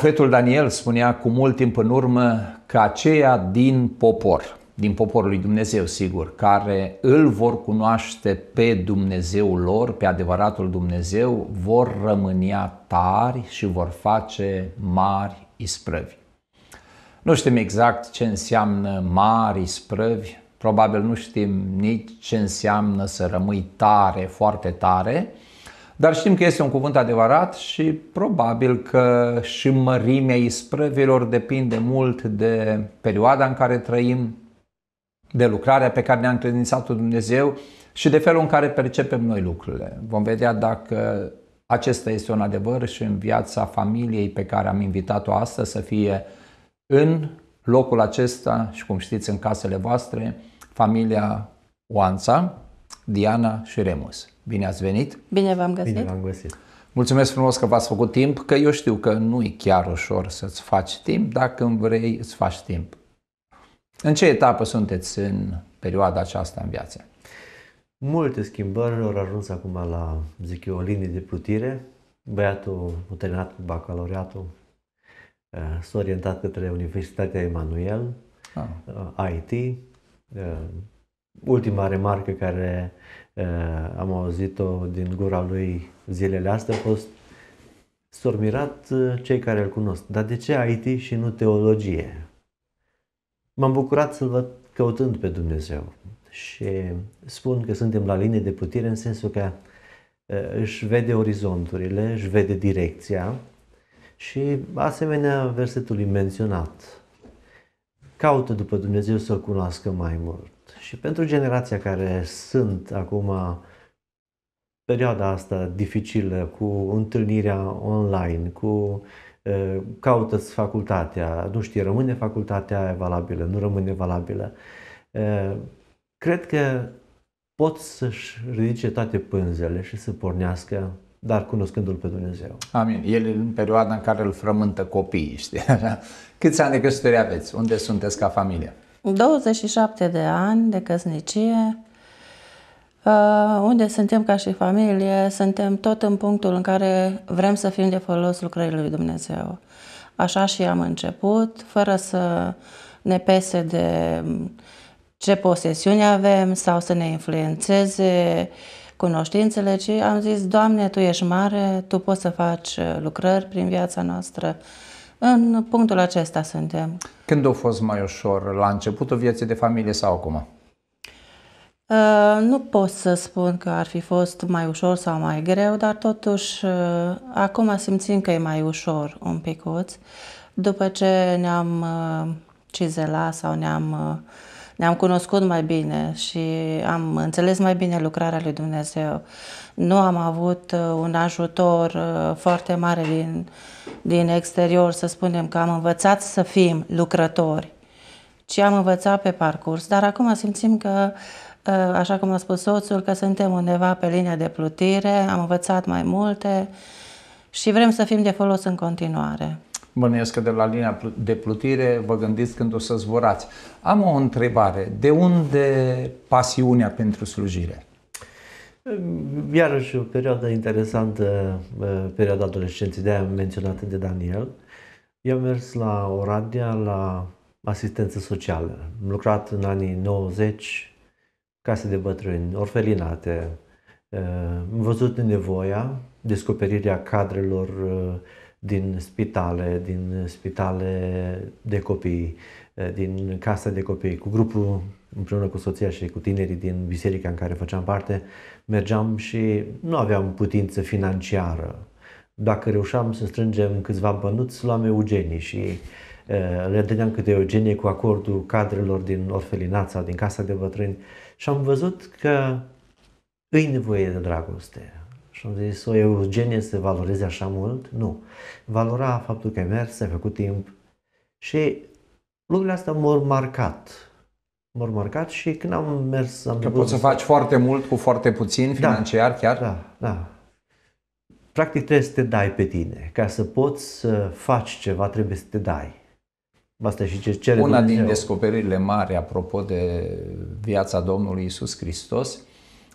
Profetul Daniel spunea cu mult timp în urmă că aceia din popor, din poporul lui Dumnezeu, sigur, care îl vor cunoaște pe Dumnezeul lor, pe adevăratul Dumnezeu, vor rămânea tari și vor face mari isprăvi. Nu știm exact ce înseamnă mari isprăvi, probabil nu știm nici ce înseamnă să rămâi tare, foarte tare, dar știm că este un cuvânt adevărat și probabil că și mărimea isprăvilor depinde mult de perioada în care trăim, de lucrarea pe care ne-a încredințat-o Dumnezeu și de felul în care percepem noi lucrurile. Vom vedea dacă acesta este un adevăr și în viața familiei pe care am invitat-o astăzi să fie în locul acesta și cum știți în casele voastre, familia Oanța, Diana și Remus. Bine ați venit! Bine v-am găsit! Bine v-am găsit! Mulțumesc frumos că v-ați făcut timp, că eu știu că nu e chiar ușor să-ți faci timp, dacă îmi vrei, îți faci timp. În ce etapă sunteți în perioada aceasta în viață? Multe schimbări au ajuns acum la, zic eu, o linie de plutire. Băiatul a terminat cu bacalaureatul, eh, s-a orientat către Universitatea Emanuel, ah. Eh, IT, eh, ultima remarcă care uh, am auzit-o din gura lui zilele astea a fost Sormirat uh, cei care îl cunosc. Dar de ce IT și nu teologie? M-am bucurat să-l văd căutând pe Dumnezeu și spun că suntem la linie de putere în sensul că uh, își vede orizonturile, își vede direcția și asemenea versetului menționat. Caută după Dumnezeu să-L cunoască mai mult și pentru generația care sunt acum perioada asta dificilă cu întâlnirea online, cu caută facultatea, nu știi, rămâne facultatea valabilă, nu rămâne valabilă. Cred că pot să-și ridice toate pânzele și să pornească dar cunoscându-L pe Dumnezeu. Amin. El e în perioada în care îl frământă copiii, știi? Câți ani de căsătorie aveți? Unde sunteți ca familie? 27 de ani de căsnicie, uh, unde suntem ca și familie, suntem tot în punctul în care vrem să fim de folos lucrării lui Dumnezeu. Așa și am început, fără să ne pese de ce posesiuni avem sau să ne influențeze cunoștințele, ci am zis, Doamne, Tu ești mare, Tu poți să faci lucrări prin viața noastră, în punctul acesta suntem. Când a fost mai ușor? La începutul vieții de familie sau acum? Uh, nu pot să spun că ar fi fost mai ușor sau mai greu, dar totuși uh, acum simțim că e mai ușor un picuț. După ce ne-am uh, cizelat sau ne-am uh, ne-am cunoscut mai bine și am înțeles mai bine lucrarea lui Dumnezeu. Nu am avut uh, un ajutor uh, foarte mare din, din exterior, să spunem că am învățat să fim lucrători, ci am învățat pe parcurs. Dar acum simțim că uh, așa cum a spus soțul, că suntem undeva pe linia de plutire, am învățat mai multe și vrem să fim de folos în continuare bănuiesc că de la linia de plutire vă gândiți când o să zburați. Am o întrebare. De unde pasiunea pentru slujire? Ehm, iarăși o perioadă interesantă, perioada adolescenței, de-aia menționată de Daniel. Eu am mers la Oradea la asistență socială. Am lucrat în anii 90, case de bătrâni, orfelinate. Ehm, am văzut nevoia, descoperirea cadrelor din spitale, din spitale de copii, eh, din casă de copii, cu grupul împreună cu soția și cu tinerii din biserica în care făceam parte, mergeam și nu aveam putință financiară. Dacă reușeam să strângem câțiva bănuți, luam eugenii și eh, le dădeam câte eugenie cu acordul cadrelor din orfelinața, din casa de bătrâni și am văzut că îi nevoie de dragoste și am zis, o Eugenie să valoreze așa mult? Nu. Valora faptul că ai mers, ai făcut timp și lucrurile astea m-au marcat. M-au marcat și când am mers... Am că poți să faci foarte mult cu foarte puțin da. financiar da, chiar? Da, da. Practic trebuie să te dai pe tine. Ca să poți să faci ceva, trebuie să te dai. Asta și ce cere Una Dumnezeu. din descoperirile mari, apropo de viața Domnului Isus Hristos,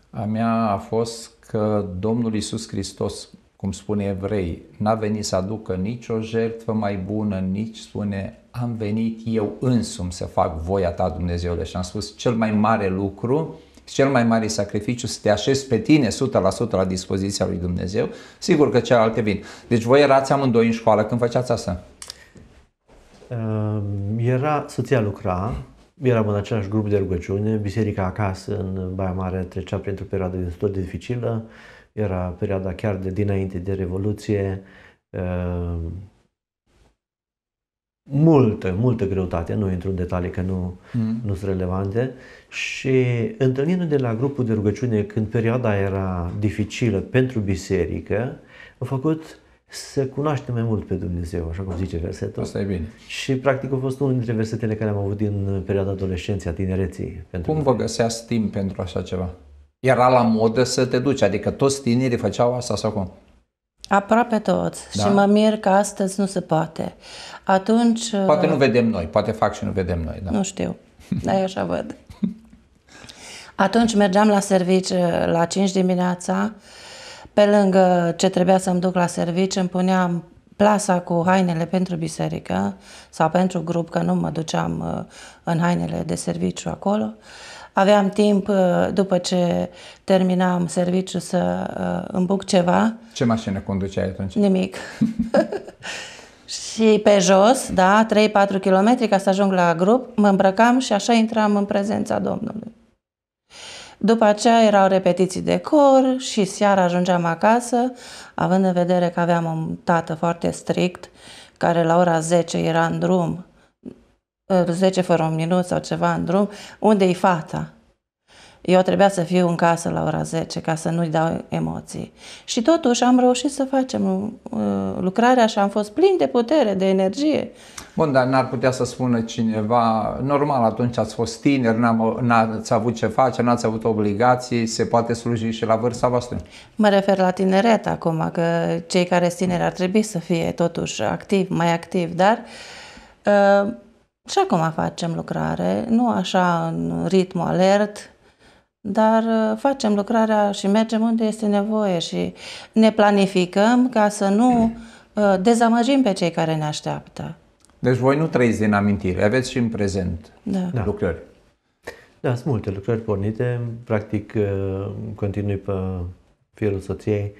a mea a fost că Domnul Isus Hristos, cum spune evrei, n-a venit să aducă nicio jertfă mai bună, nici spune am venit eu însumi să fac voia ta Dumnezeule și am spus cel mai mare lucru cel mai mare sacrificiu să te așezi pe tine 100% la dispoziția lui Dumnezeu, sigur că cealaltă vin. Deci voi erați amândoi în școală când făceați asta? Ehm, era, soția lucra, eram în același grup de rugăciune, biserica acasă în Baia Mare trecea printr-o perioadă destul de dificilă, era perioada chiar de dinainte de Revoluție, uh, multă, multă greutate, nu intru în detalii că nu, mm. nu sunt relevante și întâlnindu-ne la grupul de rugăciune când perioada era dificilă pentru biserică, a făcut să cunoaștem mai mult pe Dumnezeu, așa cum zice versetul. Asta e bine. Și practic a fost unul dintre versetele care am avut din perioada adolescenței, a tinereții. Pentru cum vă găseați timp pentru așa ceva? Era la modă să te duci, adică toți tinerii făceau asta sau cum? Aproape toți da. și mă mir că astăzi nu se poate. Atunci... Poate nu uh, vedem noi, poate fac și nu vedem noi. Da. Nu știu, dar așa văd. Atunci mergeam la serviciu uh, la 5 dimineața, pe lângă ce trebuia să-mi duc la serviciu, îmi puneam plasa cu hainele pentru biserică sau pentru grup, că nu mă duceam uh, în hainele de serviciu acolo. Aveam timp uh, după ce terminam serviciu să uh, îmbuc ceva. Ce mașină conduceai atunci? Nimic. și pe jos, da, 3-4 km ca să ajung la grup, mă îmbrăcam și așa intram în prezența Domnului. După aceea erau repetiții de cor și seara ajungeam acasă, având în vedere că aveam un tată foarte strict, care la ora 10 era în drum, 10 fără un minut sau ceva în drum, unde-i fata? Eu trebuia să fiu în casă la ora 10 ca să nu-i dau emoții. Și totuși am reușit să facem uh, lucrarea și am fost plin de putere, de energie. Bun, dar n-ar putea să spună cineva, normal, atunci ați fost tineri, n-ați avut ce face, n-ați avut obligații, se poate sluji și la vârsta voastră? Mă refer la tineret acum, că cei care sunt tineri ar trebui să fie totuși activ, mai activ, dar uh, și acum facem lucrare, nu așa în ritm alert, dar uh, facem lucrarea și mergem unde este nevoie și ne planificăm ca să nu uh, dezamăgim pe cei care ne așteaptă. Deci voi nu trăiți din amintire, aveți și în prezent da. da. lucrări. Da, sunt multe lucrări pornite. Practic, uh, continui pe firul soției.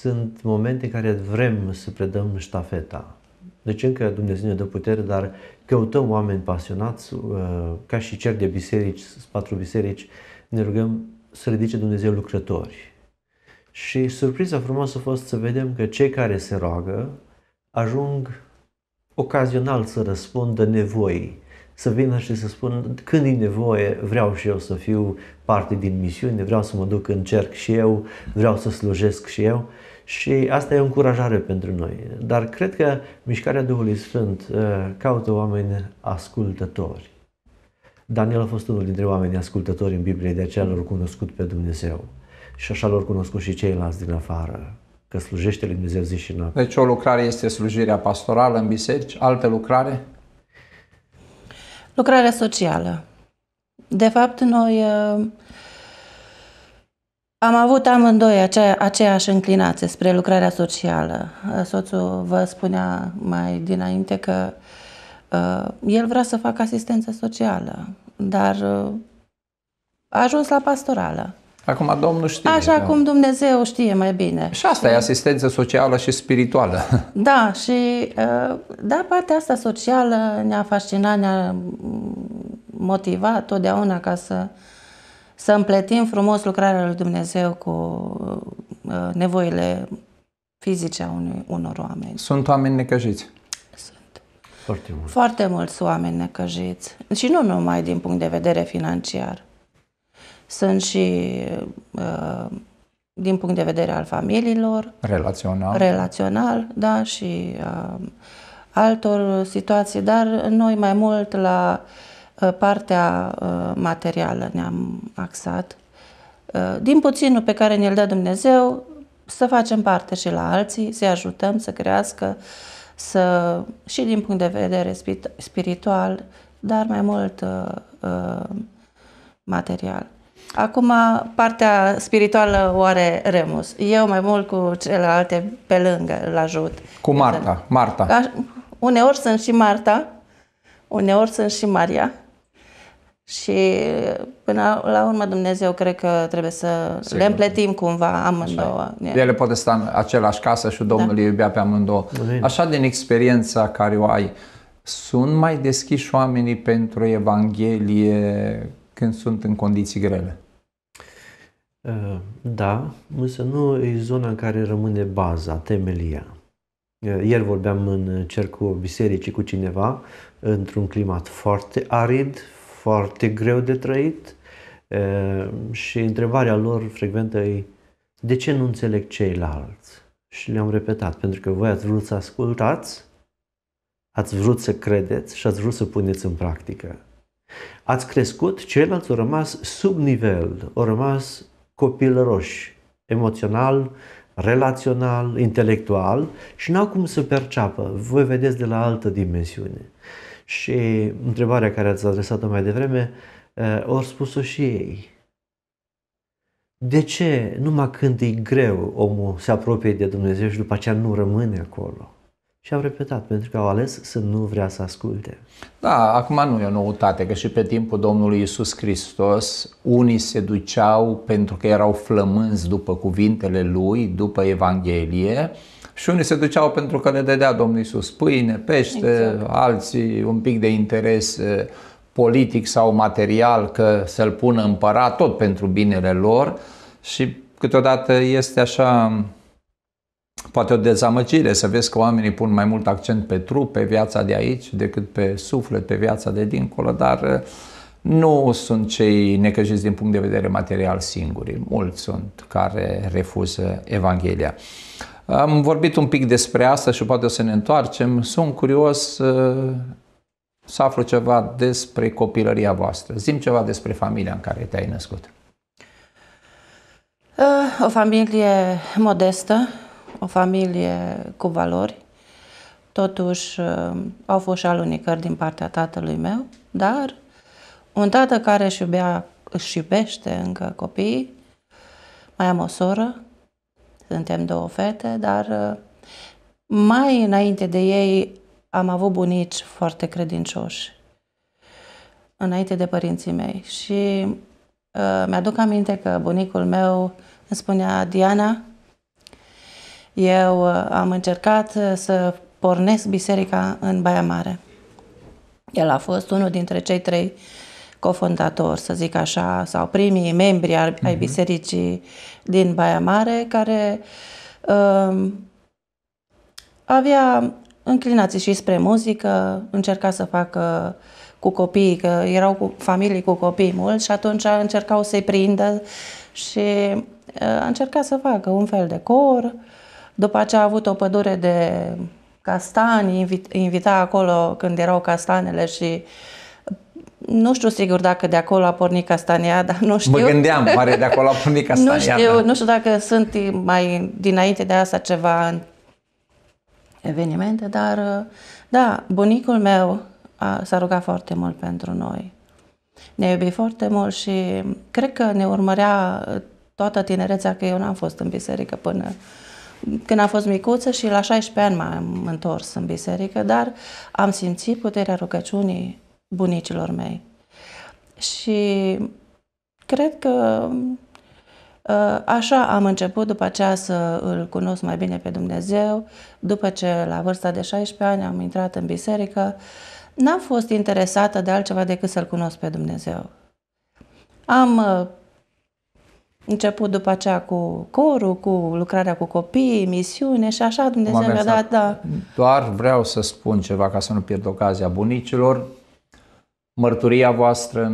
Sunt momente în care vrem să predăm ștafeta deci încă Dumnezeu ne dă putere, dar căutăm oameni pasionați, uh, ca și cer de biserici, patru biserici, ne rugăm să ridice Dumnezeu lucrători. Și surpriza frumoasă a fost să vedem că cei care se roagă ajung ocazional să răspundă nevoii, să vină și să spună când e nevoie, vreau și eu să fiu parte din misiune, vreau să mă duc în cerc și eu, vreau să slujesc și eu. Și asta e o încurajare pentru noi. Dar cred că mișcarea Duhului Sfânt uh, caută oameni ascultători. Daniel a fost unul dintre oamenii ascultători în Biblie, de aceea l-au cunoscut pe Dumnezeu. Și așa l-au cunoscut și ceilalți din afară, că slujește lui Dumnezeu zi și noapte. Deci o lucrare este slujirea pastorală în biserici, Alte lucrare? Lucrarea socială. De fapt, noi uh, am avut amândoi acea, aceeași înclinație spre lucrarea socială. Soțul vă spunea mai dinainte că uh, el vrea să facă asistență socială, dar uh, a ajuns la pastorală. Acum Domnul știe. Așa da. cum Dumnezeu știe mai bine. Și asta și... e asistență socială și spirituală. Da, și uh, da, partea asta socială ne-a fascinat, ne-a motivat totdeauna ca să uh, să împletim frumos lucrarea lui Dumnezeu cu uh, nevoile fizice a unui, unor oameni. Sunt oameni necăjiți. Sunt. Foarte mulți. Foarte mulți oameni necăjiți. Și nu numai din punct de vedere financiar. Sunt și uh, din punct de vedere al familiilor. Relațional. Relațional, da, și uh, altor situații, dar noi mai mult la Uh, partea uh, materială ne-am axat. Uh, din puținul pe care ne-l dă Dumnezeu, să facem parte și la alții, să-i ajutăm să crească, să, și din punct de vedere spiritual, dar mai mult uh, material. Acum, partea spirituală o are Remus. Eu mai mult cu celelalte pe lângă îl ajut. Cu Marta. Marta. Uneori sunt și Marta, uneori sunt și Maria. Și până la urmă Dumnezeu cred că trebuie să Sigur. le împletim cumva amândouă. Așa. Ele poate sta în același casă și Domnul da. le iubea pe amândouă. Bine. Așa din experiența care o ai, sunt mai deschiși oamenii pentru Evanghelie când sunt în condiții grele? Uh, da, însă nu e zona în care rămâne baza, temelia. Uh, ieri vorbeam în cercul bisericii cu cineva într-un climat foarte arid, foarte greu de trăit și întrebarea lor frecventă e de ce nu înțeleg ceilalți? Și le-am repetat, pentru că voi ați vrut să ascultați, ați vrut să credeți și ați vrut să puneți în practică. Ați crescut, ceilalți au rămas sub nivel, au rămas copilăroși, emoțional, relațional, intelectual și n-au cum să perceapă. Voi vedeți de la altă dimensiune. Și întrebarea care ați adresat-o mai devreme, ori eh, spus-o și ei. De ce numai când e greu omul se apropie de Dumnezeu și după aceea nu rămâne acolo? Și au repetat, pentru că au ales să nu vrea să asculte. Da, acum nu e o noutate, că și pe timpul Domnului Isus Hristos, unii se duceau pentru că erau flămânzi după cuvintele Lui, după Evanghelie, și unii se duceau pentru că le dădea Domnul Iisus pâine, pește, exact. alții un pic de interes eh, politic sau material că să-l pună împărat, tot pentru binele lor și câteodată este așa poate o dezamăgire să vezi că oamenii pun mai mult accent pe trup, pe viața de aici, decât pe suflet, pe viața de dincolo, dar eh, nu sunt cei necăjiți din punct de vedere material singuri. Mulți sunt care refuză Evanghelia. Am vorbit un pic despre asta și poate o să ne întoarcem. Sunt curios uh, să aflu ceva despre copilăria voastră. Zim ceva despre familia în care te-ai născut. Uh, o familie modestă, o familie cu valori. Totuși, uh, au fost și alunicări din partea tatălui meu, dar un tată care își iubea, își iubește încă copiii. Mai am o soră suntem două fete, dar uh, mai înainte de ei am avut bunici foarte credincioși, înainte de părinții mei. Și uh, mi-aduc aminte că bunicul meu îmi spunea, Diana, eu uh, am încercat uh, să pornesc biserica în Baia Mare. El a fost unul dintre cei trei uh, cofondator, să zic așa, sau primii membri ai uh-huh. bisericii din Baia Mare, care uh, avea înclinații și spre muzică, încerca să facă cu copii, că erau cu familii cu copii mulți și atunci încercau să-i prindă și uh, încerca să facă un fel de cor. După aceea a avut o pădure de castani, invita acolo când erau castanele și uh, nu știu sigur dacă de acolo a pornit Castania, dar nu știu. Mă gândeam, pare de acolo a pornit Castania. nu, știu, da. nu știu dacă sunt mai dinainte de asta ceva evenimente, dar da, bunicul meu s-a rugat foarte mult pentru noi. Ne iubi foarte mult și cred că ne urmărea toată tinerețea, că eu n-am fost în biserică până când am fost micuță și la 16 ani m-am întors în biserică, dar am simțit puterea rugăciunii bunicilor mei. Și cred că uh, Așa am început după aceea să îl cunosc mai bine pe Dumnezeu. După ce la vârsta de 16 ani am intrat în biserică, n-am fost interesată de altceva decât să-L cunosc pe Dumnezeu. Am uh, început după aceea cu corul, cu lucrarea cu copii, misiune și așa Dumnezeu mi-a dat, da. Doar vreau să spun ceva ca să nu pierd ocazia bunicilor mărturia voastră,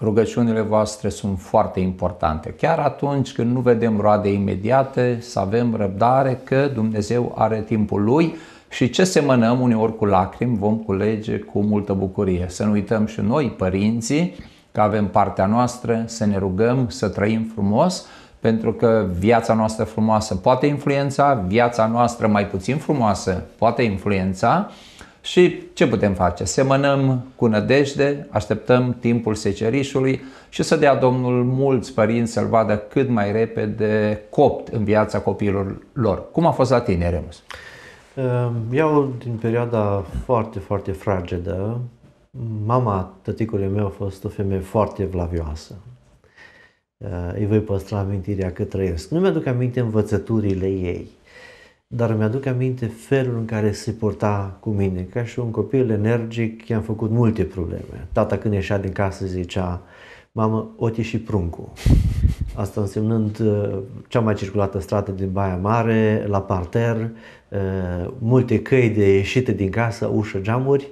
rugăciunile voastre sunt foarte importante. Chiar atunci când nu vedem roade imediate, să avem răbdare că Dumnezeu are timpul Lui și ce semănăm uneori cu lacrimi vom culege cu multă bucurie. Să nu uităm și noi, părinții, că avem partea noastră, să ne rugăm, să trăim frumos, pentru că viața noastră frumoasă poate influența, viața noastră mai puțin frumoasă poate influența, și ce putem face? Semănăm cu nădejde, așteptăm timpul secerișului și să dea Domnul mulți părinți să-l vadă cât mai repede copt în viața copiilor lor. Cum a fost la tine, Remus? Eu, ehm, din perioada foarte, foarte fragedă, mama tăticului meu a fost o femeie foarte vlavioasă. Ehm, îi voi păstra amintirea cât trăiesc. Nu mi-aduc aminte învățăturile ei, dar îmi aduc aminte felul în care se porta cu mine. Ca și un copil energic, i-am făcut multe probleme. Tata când ieșea din casă zicea, mamă, o și pruncul. Asta însemnând uh, cea mai circulată stradă din Baia Mare, la parter, uh, multe căi de ieșite din casă, ușă, geamuri.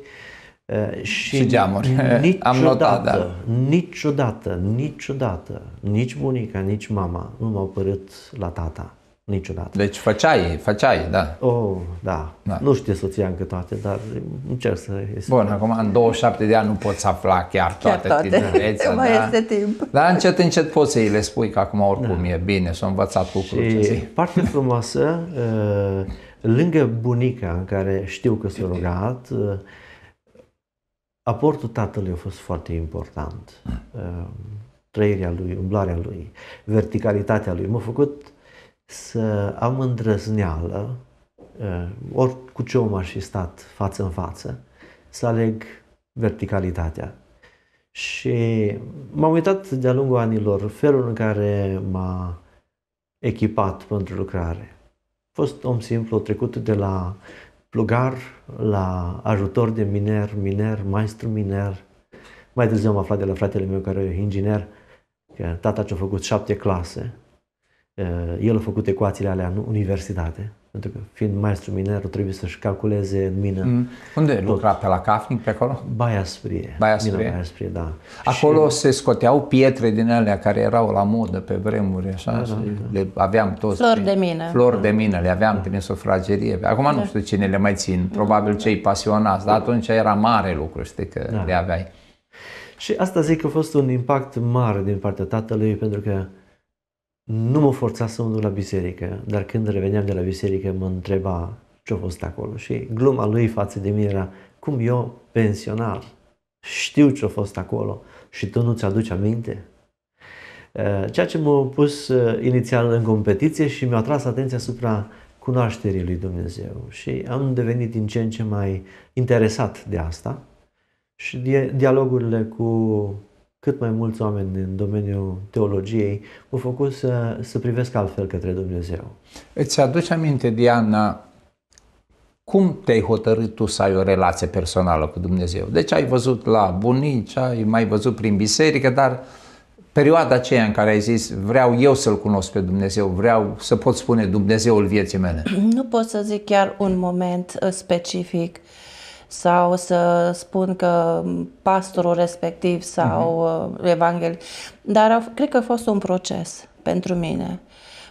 Uh, și, și geamuri. Niciodată, Am notat, da. niciodată, niciodată, nici bunica, nici mama nu m-au părât la tata niciodată. Deci făceai, făceai, da. Oh, da. da. Nu știu soția încă toate, dar încerc să... Bun, acum în 27 de ani nu poți afla chiar, chiar toate, toate. tinerețea. Mai da? este timp. Dar încet, încet poți să îi le spui că acum oricum da. e bine, s-a învățat lucruri. Și parte frumoasă, uh, lângă bunica în care știu că s-a rugat, uh, aportul tatălui a fost foarte important. Mm. Uh, trăirea lui, umblarea lui, verticalitatea lui. M-a făcut să am îndrăzneală, ori cu ce om aș fi stat față în față, să aleg verticalitatea. Și m-am uitat de-a lungul anilor felul în care m-a echipat pentru lucrare. A fost om simplu, trecut de la plugar la ajutor de miner, miner, maestru miner. Mai târziu am aflat de la fratele meu care e inginer, că tata ce-a făcut șapte clase Eh, el a făcut ecuațiile alea în universitate, pentru că fiind maestru miner, trebuie să-și calculeze în mină. Mm. Unde tot. lucra? Pe la Cafnic, pe acolo? Baia Sprie. Baia Sprie, Mina, Baia Sprie da. Acolo și... se scoteau pietre din alea care erau la modă pe vremuri, așa, da, da, da. le aveam toți. Flori prin... de mină. Flori da. de mină, le aveam da. prin sufragerie. Acum da. nu știu cine le mai țin, probabil da. cei pasionați, dar atunci era mare lucru, știi, că da. le aveai. Și asta zic că a fost un impact mare din partea tatălui, pentru că nu mă forța să mă duc la biserică, dar când reveneam de la biserică mă întreba ce-a fost acolo și gluma lui față de mine era cum eu, pensionar, știu ce-a fost acolo și tu nu-ți aduci aminte? Eh, ceea ce m-a pus eh, inițial în competiție și mi-a tras atenția asupra cunoașterii lui Dumnezeu și am devenit din ce în ce mai interesat de asta și dialogurile cu cât mai mulți oameni în domeniul teologiei au făcut să, să privească altfel către Dumnezeu. Îți aduci aminte, Diana, cum te-ai hotărât tu să ai o relație personală cu Dumnezeu? Deci ai văzut la bunici, ai mai văzut prin biserică, dar perioada aceea în care ai zis vreau eu să-L cunosc pe Dumnezeu, vreau să pot spune Dumnezeul vieții mele? Nu pot să zic chiar un moment uh, specific. Uh, sau să spun că pastorul respectiv sau uh-huh. Mhm. evanghel. Dar a, cred că a fost un proces pentru mine.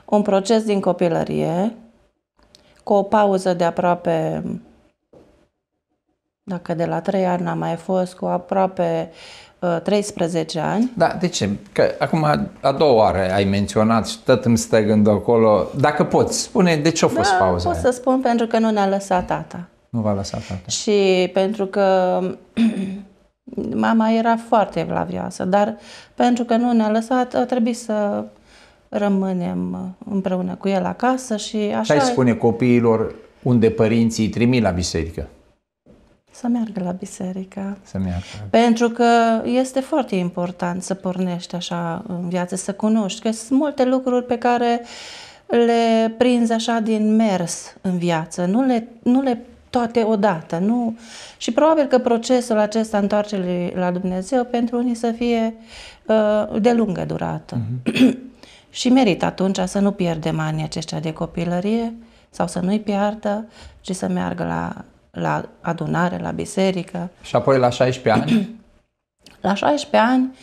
Un proces din copilărie, cu o pauză de aproape, dacă de la 3 ani n-am mai fost, cu aproape 13 uh, ani. Da, de ce? Că acum a doua oară ai menționat și tot îmi stă gândul acolo. Dacă poți, spune de ce a fost da, pauza pot aia? să spun pentru că nu ne-a lăsat tata. Nu v-a lăsat tata. Și pentru că mama era foarte evlavioasă, dar pentru că nu ne-a lăsat, a trebuit să rămânem împreună cu el acasă și așa... Hai spune copiilor unde părinții trimit la biserică? Să meargă la biserică. Să meargă. Pentru că este foarte important să pornești așa în viață, să cunoști. Că sunt multe lucruri pe care le prinzi așa din mers în viață. Nu le, nu le toate odată. Nu? Și probabil că procesul acesta întoarcerii la Dumnezeu pentru unii să fie uh, de lungă durată. Uh-huh. și merită atunci să nu pierdem anii aceștia de copilărie sau să nu-i piardă, ci să meargă la, la adunare, la biserică. Și apoi la 16 ani? la 16 ani,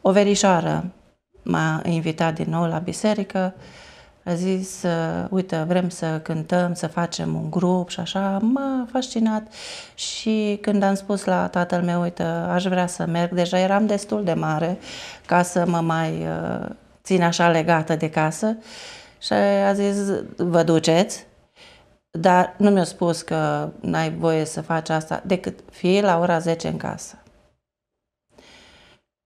o verișoară m-a invitat din nou la biserică a zis, uite, vrem să cântăm, să facem un grup și așa, m-a fascinat și când am spus la tatăl meu, uite, aș vrea să merg, deja eram destul de mare ca să mă mai uh, țin așa legată de casă și a zis, vă duceți? Dar nu mi-a spus că n-ai voie să faci asta decât fie la ora 10 în casă.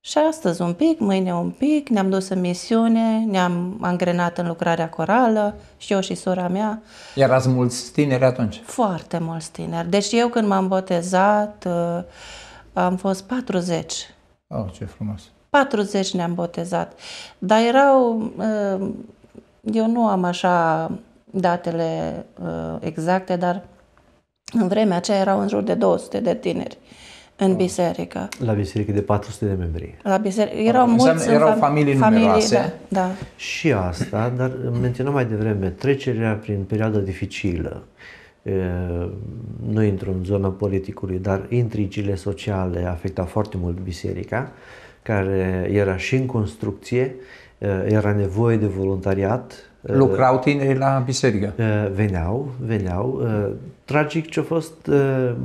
Și astăzi un pic, mâine un pic, ne-am dus în misiune, ne-am angrenat în lucrarea corală și eu și sora mea. Erați mulți tineri atunci? Foarte mulți tineri. Deci eu când m-am botezat uh, am fost 40. Oh, ce frumos! 40 ne-am botezat. Dar erau... Uh, eu nu am așa datele uh, exacte, dar în vremea aceea erau în jur de 200 de tineri în biserică. La biserică de 400 de membri. La biserică. Erau, mulți Înseamnă, erau familii, familii numeroase. Da, da. Și asta, dar menționam mai devreme, trecerea prin perioada dificilă, nu intru în zona politicului, dar intrigile sociale afectau foarte mult biserica, care era și în construcție, era nevoie de voluntariat, Lucrau tinerii la biserică. Veneau, veneau. Tragic ce au fost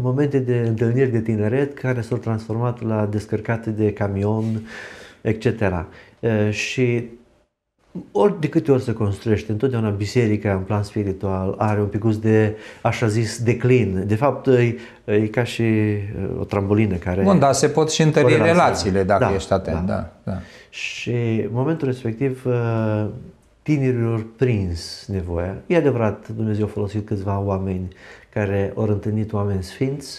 momente de întâlniri de tineret care s-au transformat la descărcate de camion, etc. Și ori de câte ori se construiește, întotdeauna biserica în plan spiritual are un picuț de, așa zis, declin. De fapt, e, e ca și o trambulină care... Bun, dar se pot și întări relațiile dacă da, ești atent. Da. Da, da. Și în momentul respectiv tinerilor prins nevoia. E adevărat, Dumnezeu a folosit câțiva oameni care au întâlnit oameni sfinți,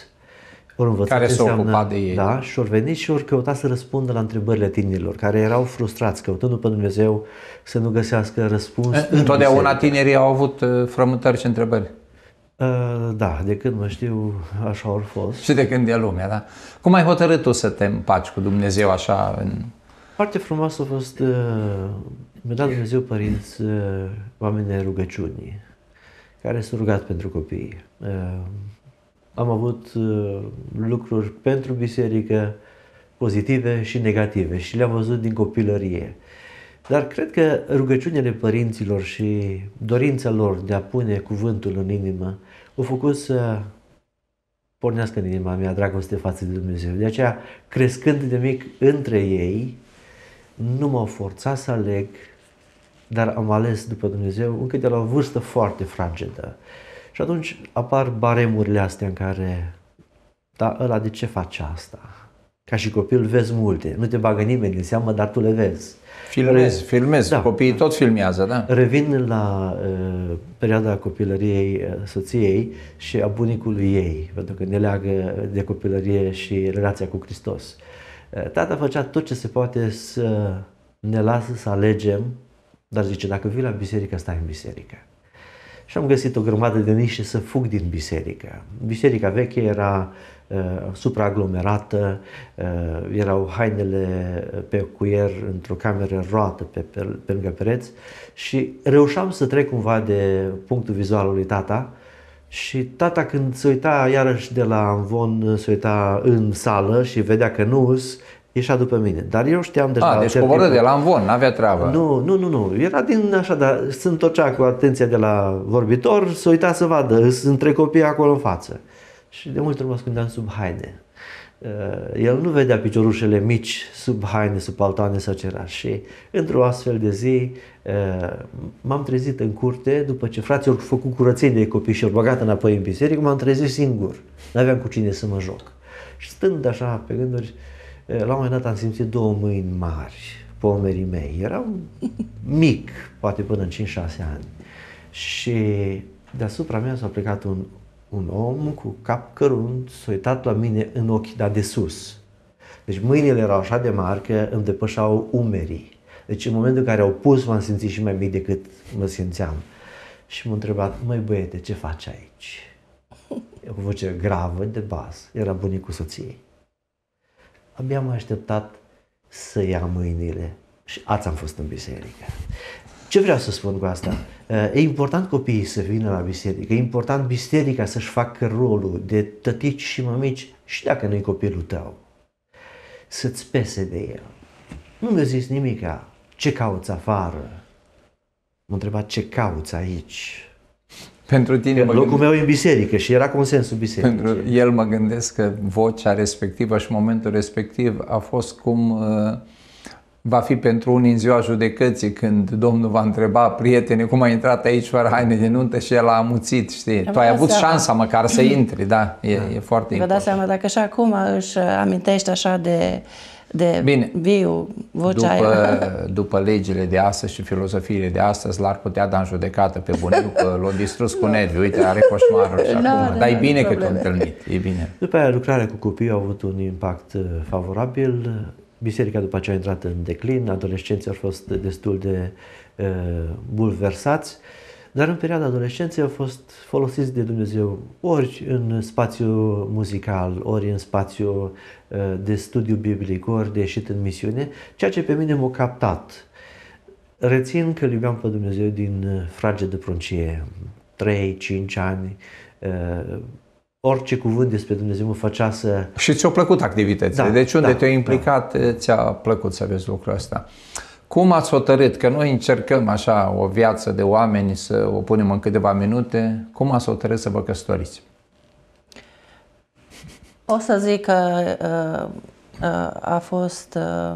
ori învățat care s-au ocupat de ei. Da, și ori venit și ori căuta să răspundă la întrebările tinerilor, care erau frustrați, căutând după Dumnezeu să nu găsească răspuns. Întotdeauna în tinerii au avut uh, frământări și întrebări. Uh, da, de când mă știu, așa au fost. Și de când e lumea, da. Cum ai hotărât tu să te împaci cu Dumnezeu așa? În... Foarte frumos a fost uh, mi-a dat Dumnezeu părinți, uh, oameni de rugăciuni, care s-au rugat pentru copii. Uh, am avut uh, lucruri pentru biserică pozitive și negative și le-am văzut din copilărie. Dar cred că rugăciunile părinților și dorința lor de a pune cuvântul în inimă au făcut să pornească în inima mea dragoste față de Dumnezeu. De aceea, crescând de mic între ei, nu m-au forțat să aleg dar am ales după Dumnezeu încă de la o vârstă foarte fragedă. Și atunci apar baremurile astea în care, da, ăla de ce face asta? Ca și copil vezi multe, nu te bagă nimeni în seamă, dar tu le vezi. Filmezi, Re... filmezi, da. copiii tot filmează, da. Revin la uh, perioada copilăriei uh, soției și a bunicului ei, pentru că ne leagă de copilărie și relația cu Hristos. Uh, tata făcea tot ce se poate să ne lasă să alegem dar zice, dacă vii la biserică, stai în biserică. Și am găsit o grămadă de niște să fug din biserică. Biserica veche era uh, supraaglomerată, uh, erau hainele pe cuier într-o cameră roată pe, pe, pe lângă pereți și reușeam să trec cumva de punctul vizual al lui tata și tata când se uita iarăși de la Amvon, se uita în sală și vedea că nu ieșea după mine. Dar eu știam deja... Ah, deci coboră de la Amvon, n-avea treabă. Nu, nu, nu, nu. Era din așa, dar se întocea cu atenția de la vorbitor, se uita să vadă, sunt între copii acolo în față. Și de multe ori mă ascundeam sub haine. Uh, el nu vedea piciorușele mici sub haine, sub paltoane sau ce era. Și într-o astfel de zi uh, m-am trezit în curte, după ce frații au făcut curățenie de copii și au băgat înapoi în biserică, m-am trezit singur. N-aveam cu cine să mă joc. Și stând așa pe gânduri, Eh, la un moment dat am simțit două mâini mari pe omerii mei. Erau mic, poate până în 5-6 ani. Și deasupra mea s-a plecat un, un om cu cap cărunt, s-a uitat la mine în ochi, dar de sus. Deci mâinile erau așa de mari că îmi depășau umerii. Deci în momentul în care au pus m-am simțit și mai mic decât mă simțeam. Și m-a întrebat, măi băiete, ce faci aici? E o voce gravă de bas, era bunicul soției abia am așteptat să ia mâinile și ați am fost în biserică. Ce vreau să spun cu asta? E important copiii să vină la biserică, e important biserica să-și facă rolul de tătici și mămici și dacă nu-i copilul tău. Să-ți pese de el. Nu mi-a zis nimica. Ce cauți afară? M-a întrebat ce cauți aici. Pentru tine că mă Locul gândesc... meu e în biserică și era consensul bisericii. Pentru el mă gândesc că vocea respectivă și momentul respectiv a fost cum uh, va fi pentru unii în ziua judecății când Domnul va întreba prietene cum a intrat aici fără haine de nuntă și el a amuțit, știi? Vă tu ai avut seama. șansa măcar să intri, da, e, da. e foarte Vă important. Vă dați seama, dacă și acum își amintești așa de uh, de Bine. viu, vocea după, după legile de astăzi și filozofiile de astăzi, l-ar putea da în judecată pe bunul că l-a distrus cu da. nervi. Uite, are coșmarul și da, acum. Da, Dar e da, bine că te-a întâlnit. E bine. După aia, lucrarea cu copiii a avut un impact uh, favorabil. Biserica după ce a intrat în declin, adolescenții au fost destul de uh, bulversați. Uh, dar în perioada adolescenței au fost folosiți de Dumnezeu ori în spațiu muzical, ori în spațiu uh, de studiu biblic, ori de ieșit în misiune, ceea ce pe mine m-a captat. Rețin că iubeam pe Dumnezeu din uh, frage de pruncie, 3-5 ani, uh, orice cuvânt despre Dumnezeu mă făcea să... Și ți-au plăcut activitățile, da, deci unde da, te-ai da. implicat, da. ți-a plăcut să vezi lucrul ăsta. Cum ați hotărât? Că noi încercăm așa o viață de oameni să o punem în câteva minute. Cum ați hotărât să vă căsătoriți? O să zic că uh, uh, a fost uh,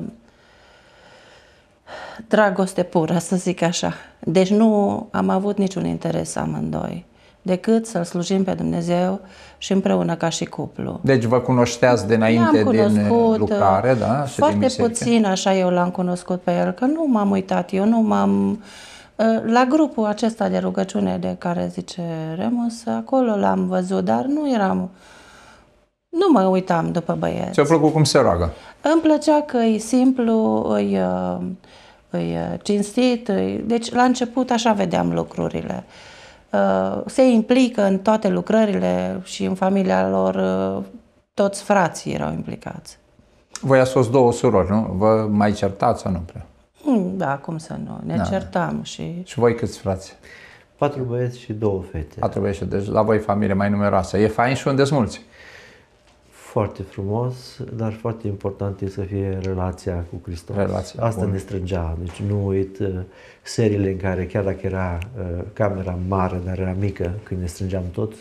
dragoste pură, să zic așa. Deci nu am avut niciun interes amândoi decât să-L slujim pe Dumnezeu și împreună ca și cuplu. Deci vă cunoșteați de înainte din lucrare, da? Și foarte din puțin așa eu l-am cunoscut pe el, că nu m-am uitat, eu nu m-am... Uh, la grupul acesta de rugăciune de care zice Remus, acolo l-am văzut, dar nu eram... Nu mă uitam după băieți. Ți-a plăcut cum se roagă? Îmi plăcea că e simplu, îi, uh, îi uh, cinstit, îi... deci la început așa vedeam lucrurile. Uh, se implică în toate lucrările și în familia lor uh, toți frații erau implicați. Voi ați fost două surori, nu? Vă mai certați sau nu prea? Mm, da, cum să nu, ne da. certam și... Și voi câți frați? Patru băieți și două fete. Patru băieți și deci la voi familie mai numeroasă. E fain și unde mulți foarte frumos, dar foarte important e să fie relația cu Hristos. Relația, Asta bun. ne strângea. Deci nu uit uh, seriile în care, chiar dacă era uh, camera mare, dar era mică, când ne strângeam toți,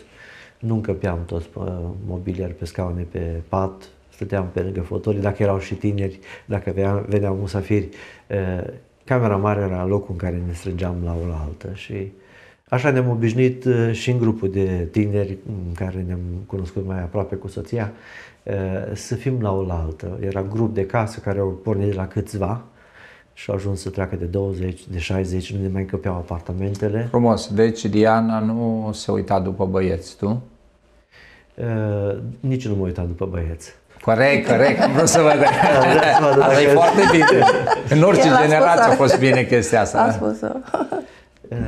nu încăpeam toți uh, Mobilier pe scaune, pe pat, stăteam pe lângă fotorii, dacă erau și tineri, dacă veneau musafiri. Camera mare era locul în care ne strângeam la o la altă și Așa ne-am obișnuit uh, și în grupul de tineri în mm, care ne-am cunoscut mai aproape cu soția, uh, să fim la altă. Era grup de casă care au pornit de la câțiva și au ajuns să treacă de 20, de 60, nu ne mai încăpeau apartamentele. Frumos, deci Diana nu se uita după băieți, tu? Uh, nici nu mă uitam după băieți. Corect, corect, Nu să vă dau. Asta e foarte bine. În orice generație a fost bine chestia asta. A da? spus-o. Uh,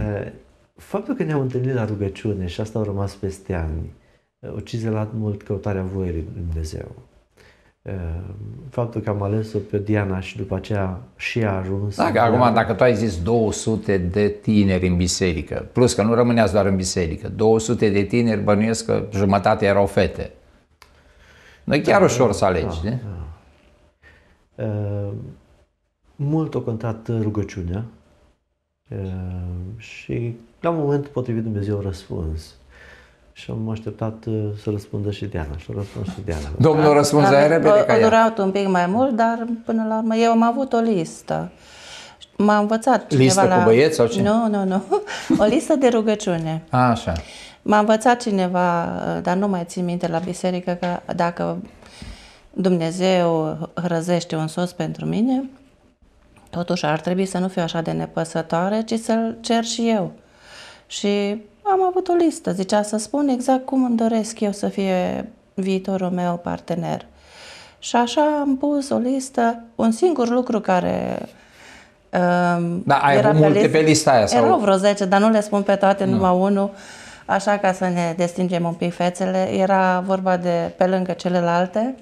faptul că ne-am întâlnit la rugăciune și asta a rămas peste ani, o uh, cizelat mult căutarea voiei lui Dumnezeu. Uh, faptul că am ales-o pe Diana și după aceea și a ajuns. Dacă, acum, dacă tu ai zis 200 de tineri în biserică, plus că nu rămâneați doar în biserică, 200 de tineri bănuiesc că jumătate erau fete. Nu e chiar da, ușor să da, alegi, da, da. mult o contat rugăciunea și la momentul potrivit Dumnezeu a răspuns. Și am așteptat uh, să răspundă și Diana. Și răspuns și Diana. Domnul a răspuns la repede ca durat un pic mai mult, dar până la urmă eu am avut o listă. M-a învățat cineva Listă la... cu băieți sau ce? Nu, nu, nu. O listă de rugăciune. A, așa. M-a învățat cineva, dar nu mai țin minte la biserică, că dacă Dumnezeu hrăzește un sos pentru mine, totuși ar trebui să nu fiu așa de nepăsătoare, ci să-l cer și eu. Și am avut o listă, zicea să spun exact cum îmi doresc eu să fie viitorul meu partener. Și așa am pus o listă, un singur lucru care uh, da, ai era avut pe, list, pe lista aia? Sau? Erau vreo 10, dar nu le spun pe toate, nu. numai unul. Așa ca să ne destingem un pic fețele, era vorba de pe lângă celelalte,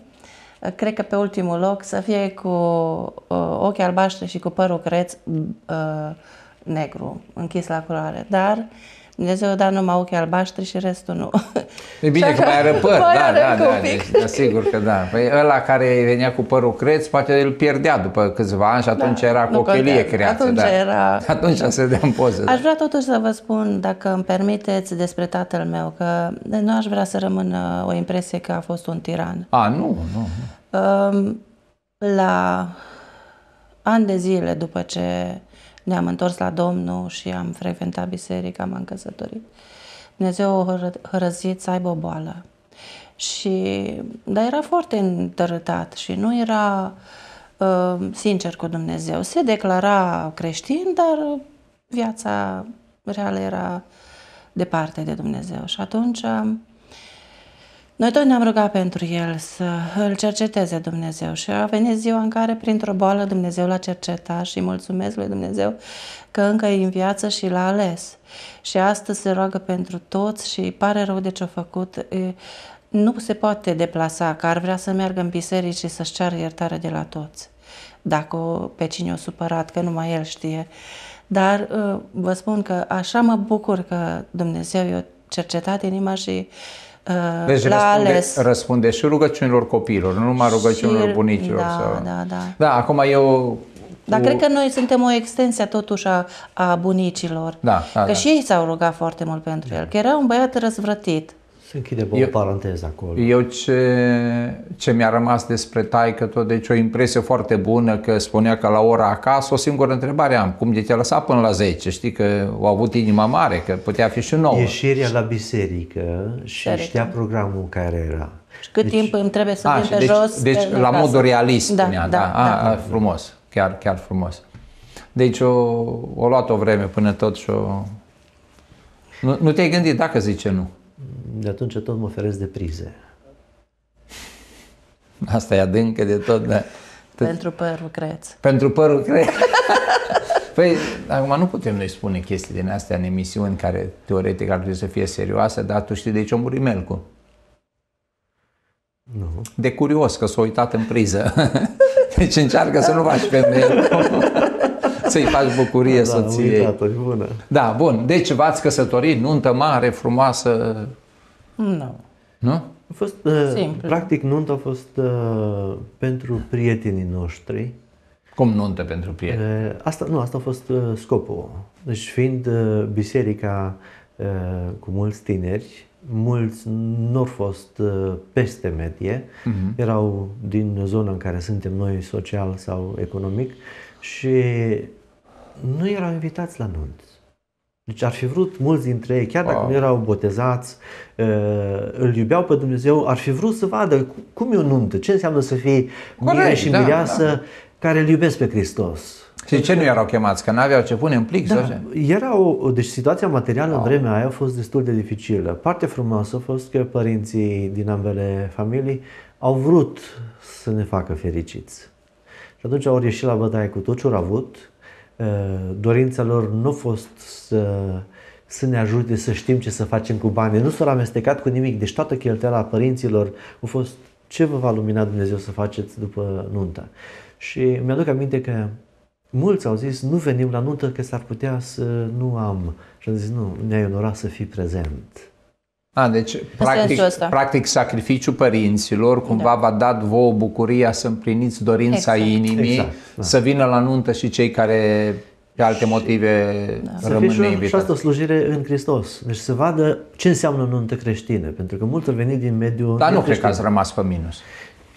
cred că pe ultimul loc, să fie cu uh, ochii albaștri și cu părul creț, uh, negru, închis la culoare, dar Dumnezeu da numai ochii albaștri și restul nu. E bine că mai păr, da, da, da, da, sigur că da. Păi ăla care venea cu părul creț, poate îl pierdea după câțiva ani și atunci da, era cu ochelie creață. Atunci da. era... Atunci se dea în poză. Aș vrea totuși să vă spun, dacă îmi permiteți, despre tatăl meu, că nu aș vrea să rămână o impresie că a fost un tiran. A, nu, nu. La ani de zile după ce ne-am întors la Domnul și am frecventat biserica, m-am căsătorit. Dumnezeu a hărăzit să aibă o boală. Și, dar era foarte întărătat și nu era uh, sincer cu Dumnezeu. Se declara creștin, dar viața reală era departe de Dumnezeu. Și atunci am noi toți ne-am rugat pentru el să îl cerceteze Dumnezeu și a venit ziua în care, printr-o boală, Dumnezeu l-a cercetat și mulțumesc lui Dumnezeu că încă e în viață și l-a ales. Și astăzi se roagă pentru toți și pare rău de ce-a făcut. Nu se poate deplasa, că ar vrea să meargă în biserici și să-și ceară iertare de la toți. Dacă pe cine o supărat, că numai el știe. Dar vă spun că așa mă bucur că Dumnezeu i-a cercetat inima și deci la răspunde, ales. răspunde și rugăciunilor copiilor, nu numai rugăciunilor și, bunicilor. Da, sau... da, da. Da, acum eu dar cred că noi suntem o extensie totuși a, a bunicilor. Da, da, că da. și ei s-au rugat foarte mult pentru el. Că era un băiat răzvrătit. Să închide o paranteză acolo. Eu ce, ce mi-a rămas despre taică tot, deci o impresie foarte bună că spunea că la ora acasă o singură întrebare am, cum de te lăsa până la 10, știi că au avut inima mare, că putea fi și nouă. Ieșirea la biserică și Corect. știa programul care era. Și cât deci, timp îmi trebuie să vin ah, pe deci, jos? Deci la casă. modul realist da, spunea, da, da, da, a, ah, da. Ah, frumos, chiar, chiar frumos. Deci o, o luat o vreme până tot și o... Nu, nu te-ai gândit dacă zice nu? de atunci tot mă feresc de prize. Asta e adâncă de tot, da. Tot... Pentru părul creț. Pentru părul creț. păi, acum nu putem noi spune chestii din astea în emisiuni care teoretic ar trebui să fie serioase, dar tu știi de ce a murit Melcu. Nu. De curios că s-a uitat în priză. Deci încearcă să nu faci pe Melcu. Să-i faci bucurie da, da soției. Da, bună. Da, bun. Deci v-ați căsătorit, nuntă mare, frumoasă, nu. Nu? A fost, uh, Simplu. practic, nunta a fost uh, pentru prietenii noștri. Cum nuntă pentru uh, prieteni? Uh, asta, nu, asta a fost uh, scopul. Deci fiind uh, biserica uh, cu mulți tineri, mulți nu au fost uh, peste medie, uh-huh. erau din zona în care suntem noi social sau economic și nu erau invitați la nunți. Deci ar fi vrut mulți dintre ei, chiar dacă wow. nu erau botezați, îl iubeau pe Dumnezeu, ar fi vrut să vadă cum e o nuntă, ce înseamnă să fii mire și da, mireasă da. care îl iubesc pe Hristos. Și ce nu erau chemați? Că n-aveau ce pune în plic? Da, era o, deci situația materială wow. în vremea aia a fost destul de dificilă. Partea frumoasă a fost că părinții din ambele familii au vrut să ne facă fericiți. Și atunci au ieșit la bătaie cu tot ce au avut, Eh, dorința lor nu a fost să, să ne ajute să știm ce să facem cu banii. Nu s-au amestecat cu nimic, deci toată cheltuiala a părinților a fost ce vă va lumina Dumnezeu să faceți după nuntă. Și mi-aduc aminte că mulți au zis nu venim la nuntă că s-ar putea să nu am. Și am zis nu, ne-ai onorat să fii prezent. A, deci, practic, practic, sacrificiul părinților da. cumva da. v-a dat vouă bucuria să împliniți dorința exact. inimii, exact, da. să vină la nuntă și cei care pe alte motive da. rămân să fie și asta o slujire în Hristos. Deci să vadă ce înseamnă nuntă creștină, pentru că mult au venit din mediul Dar nu cred că ați rămas pe minus.